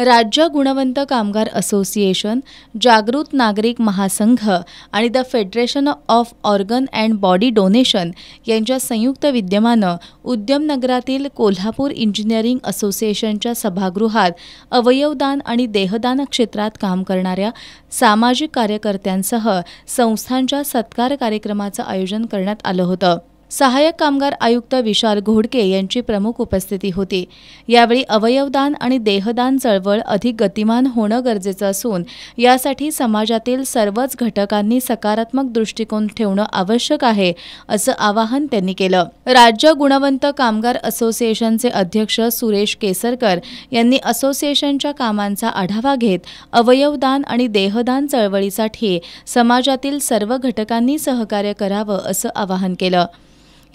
राज्य गुणवंत कामगार असोसिएशन जागृत नागरिक महासंघ आणि the federation of organ and body donation यांच्या संयुक्त विद्यमानं उद्यमनगरातील कोल्हापूर इंजिनिअरिंग असोसिएशनच्या सभागृहात अवयवदान आणि देहदान क्षेत्रात काम करणाऱ्या सामाजिक कार्यकर्त्यांसह संस्थांच्या सत्कार कार्यक्रमाचं आयोजन करण्यात आलं होतं सहायक कामगार आयुक्त विशाल घोडके यांची प्रमुख उपस्थिती होती यावेळी अवयवदान आणि देहदान चळवळ अधिक गतिमान होणं गरजेचं असून यासाठी समाजातील सर्वच घटकांनी सकारात्मक दृष्टिकोन ठेवणं आवश्यक आहे असं आवाहन त्यांनी केलं राज्य गुणवंत कामगार असोसिएशनचे अध्यक्ष सुरेश केसरकर यांनी असोसिएशनच्या कामांचा आढावा घेत अवयवदान आणि देहदान चळवळीसाठी समाजातील सर्व घटकांनी सहकार्य करावं असं आवाहन केलं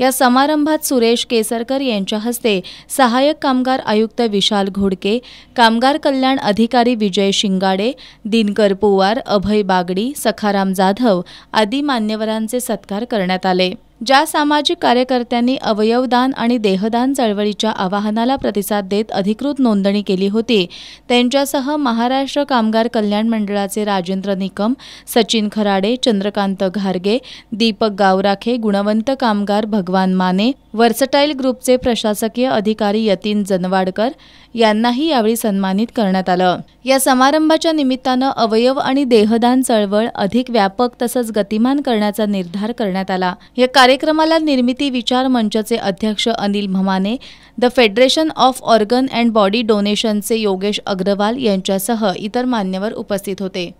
या समारंभात सुरेश केसरकर यांच्या हस्ते सहाय्यक कामगार आयुक्त विशाल घोडके कामगार कल्याण अधिकारी विजय शिंगाडे दिनकर पोवार अभय बागडी सखाराम जाधव आदी मान्यवरांचे सत्कार करण्यात आले ज्या सामाजिक कार्यकर्त्यांनी अवयवदान आणि देहदान चळवळीच्या आवाहनाला प्रतिसाद देत अधिकृत नोंदणी केली होती त्यांच्यासह महाराष्ट्र कामगार कल्याण मंडळाचे राजेंद्र निकम सचिन खराडे चंद्रकांत घारगे दीपक गावराखे गुणवंत कामगार भगवान माने व्हर्सटाईल ग्रुपचे प्रशासकीय अधिकारी यतीन जनवाडकर यांनाही यावेळी सन्मानित करण्यात आलं या समारंभाच्या निमित्तानं अवयव आणि देहदान चळवळ अधिक व्यापक तसंच गतिमान करण्याचा निर्धार करण्यात आला या कार्यक्रमाला निर्मिती विचार मंचचे अध्यक्ष Anil Bhamane the federation of organ and body डोनेशनचे योगेश अग्रवाल यांच्यासह इतर मान्यवर उपस्थित होते